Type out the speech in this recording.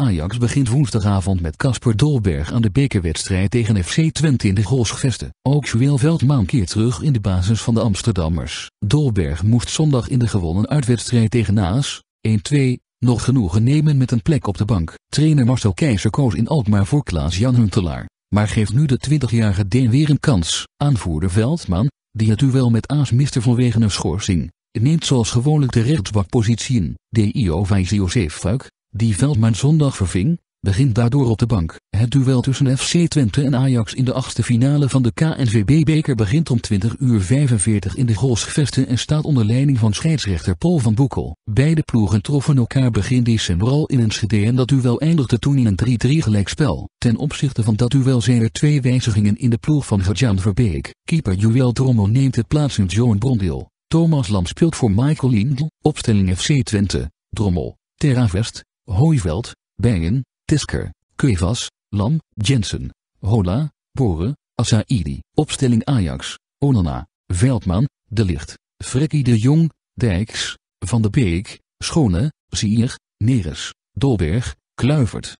Ajax begint woensdagavond met Casper Dolberg aan de bekerwedstrijd tegen FC Twente in de Goalsgeveste. Ook Joël Veldmaan keert terug in de basis van de Amsterdammers. Dolberg moest zondag in de gewonnen uitwedstrijd tegen Naas, 1-2, nog genoegen nemen met een plek op de bank. Trainer Marcel Keizer koos in Alkmaar voor Klaas-Jan Huntelaar, maar geeft nu de 20-jarige Deen weer een kans. Aanvoerder Veldman, die het duel met Aas miste vanwege een schorsing, neemt zoals gewoonlijk de rechtsbakpositie in. DIO van Josef Fuik, die Veldman zondag verving, begint daardoor op de bank. Het duel tussen FC Twente en Ajax in de achtste finale van de KNVB-beker begint om 20.45 uur 45 in de Veste en staat onder leiding van scheidsrechter Paul van Boekel. Beide ploegen troffen elkaar begin december al in schede en dat duel eindigde toen in een 3-3 gelijkspel. Ten opzichte van dat duel zijn er twee wijzigingen in de ploeg van Gajan Verbeek. Keeper Juwel Drommel neemt het in Johan Brondeel. Thomas Lam speelt voor Michael Lindel, opstelling FC Twente, Drommel, Terra Hooiveld, Bijen, Tisker, Cuevas, Lam, Jensen, Hola, Boren, Asaidi, opstelling Ajax, Onana, Veldman, De Licht, Frekkie de Jong, Dijks, Van de Beek, Schone, Zier, Neres, Dolberg, Kluivert,